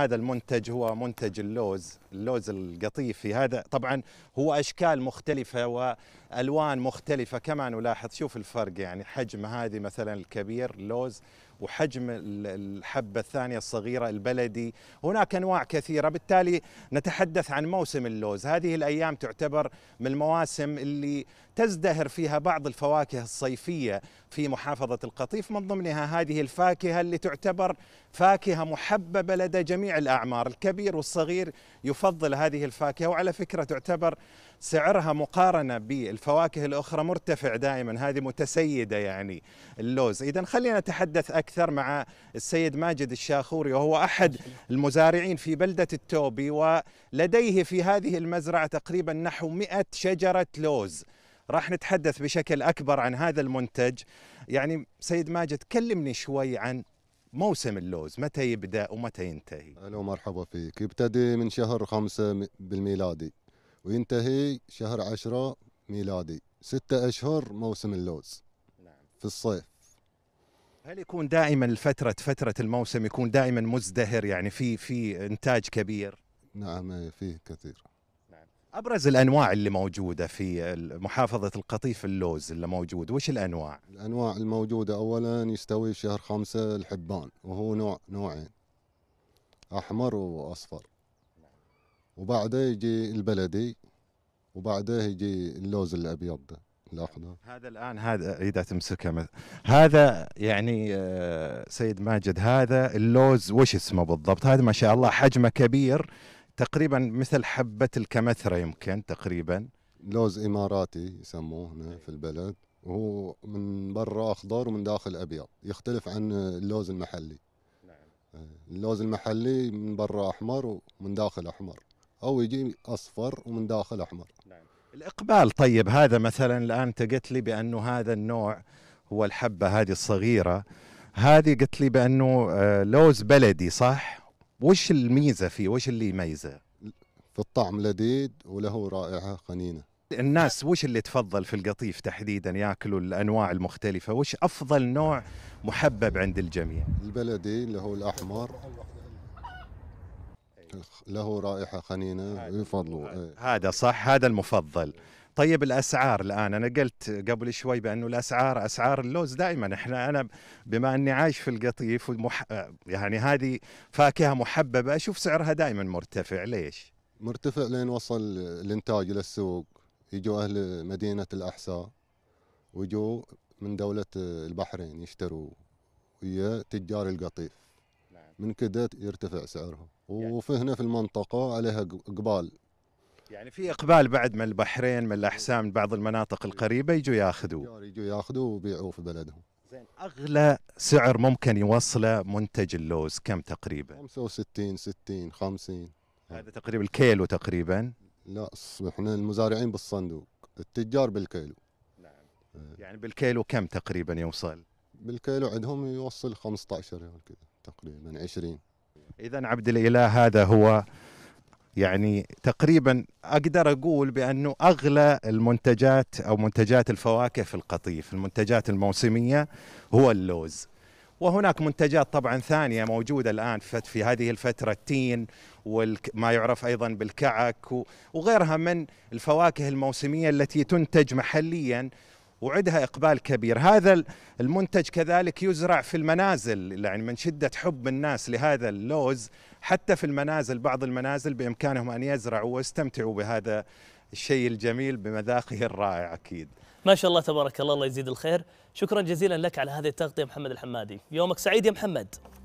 هذا المنتج هو منتج اللوز اللوز القطيفي هذا طبعا هو اشكال مختلفه والوان مختلفه كما نلاحظ شوف الفرق يعني حجم هذه مثلا الكبير لوز وحجم الحبة الثانية الصغيرة البلدي هناك أنواع كثيرة بالتالي نتحدث عن موسم اللوز هذه الأيام تعتبر من المواسم اللي تزدهر فيها بعض الفواكه الصيفية في محافظة القطيف من ضمنها هذه الفاكهة اللي تعتبر فاكهة محببة لدى جميع الأعمار الكبير والصغير يفضل هذه الفاكهة وعلى فكرة تعتبر سعرها مقارنة بالفواكه الأخرى مرتفع دائما هذه متسيدة يعني اللوز إذا خلينا نتحدث أكثر أكثر مع السيد ماجد الشاخوري وهو أحد المزارعين في بلدة التوبي ولديه في هذه المزرعة تقريبا نحو 100 شجرة لوز راح نتحدث بشكل أكبر عن هذا المنتج يعني سيد ماجد كلمني شوي عن موسم اللوز متى يبدأ ومتى ينتهي الو مرحبا فيك يبتدي من شهر خمسة بالميلادي وينتهي شهر عشرة ميلادي ستة أشهر موسم اللوز نعم. في الصيف هل يكون دائما لفترة فترة الموسم يكون دائما مزدهر يعني في في انتاج كبير؟ نعم فيه كثير نعم. ابرز الانواع اللي موجوده في محافظه القطيف اللوز اللي موجود وش الانواع الانواع الموجوده اولا يستوي شهر خمسة الحبان وهو نوع نوعين احمر واصفر نعم. وبعده يجي البلدي وبعده يجي اللوز الابيض ده لحظة هذا الان هذا اذا تمسكها هذا يعني آه، سيد ماجد هذا اللوز وش اسمه بالضبط هذا ما شاء الله حجمه كبير تقريبا مثل حبه الكمثره يمكن تقريبا لوز اماراتي يسموه هنا في البلد وهو من برا اخضر ومن داخل ابيض يختلف عن اللوز المحلي نعم. آه، اللوز المحلي من برا احمر ومن داخل احمر او يجي اصفر ومن داخل احمر نعم. الإقبال طيب هذا مثلا الآن أنت قلت لي بأنه هذا النوع هو الحبة هذه الصغيرة هذه قلت لي بأنه آه، لوز بلدي صح؟ وش الميزة فيه؟ وش اللي يميزه؟ في الطعم لذيذ وله رائحة قنينة الناس وش اللي تفضل في القطيف تحديدا ياكلوا الانواع المختلفه وش افضل نوع محبب عند الجميع البلدي اللي هو الاحمر له رائحه خنينه يفضلوا إيه. هذا صح هذا المفضل طيب الاسعار الان انا قلت قبل شوي بانه الاسعار اسعار اللوز دائما احنا انا بما اني عايش في القطيف ومح... يعني هذه فاكهه محببه اشوف سعرها دائما مرتفع ليش؟ مرتفع لين وصل الانتاج للسوق يجوا اهل مدينه الاحساء ويجوا من دوله البحرين يشتروا ويا تجار القطيف نعم. من كده يرتفع سعرهم يعني هنا في المنطقة عليها قبال يعني في اقبال بعد من البحرين من الاحساء من بعض المناطق إيه. القريبه يجوا ياخذوا يجوا ياخذوا ويبيعوه في بلدهم زين اغلى سعر ممكن يوصله منتج اللوز كم تقريبا 65 60 50 هذا تقريبا الكيلو تقريبا لا احنا المزارعين بالصندوق التجار بالكيلو نعم إيه. يعني بالكيلو كم تقريبا يوصل بالكيلو عندهم يوصل 15 ريال كذا تقريبا 20 اذا عبد الاله هذا هو يعني تقريبا اقدر اقول بانه اغلى المنتجات او منتجات الفواكه في القطيف، المنتجات الموسميه هو اللوز. وهناك منتجات طبعا ثانيه موجوده الان في هذه الفتره التين وما يعرف ايضا بالكعك وغيرها من الفواكه الموسميه التي تنتج محليا وعدها إقبال كبير هذا المنتج كذلك يزرع في المنازل يعني من شدة حب الناس لهذا اللوز حتى في المنازل بعض المنازل بإمكانهم أن يزرعوا ويستمتعوا بهذا الشيء الجميل بمذاقه الرائع أكيد ما شاء الله تبارك الله الله يزيد الخير شكرا جزيلا لك على هذه التغطية محمد الحمادي يومك سعيد يا محمد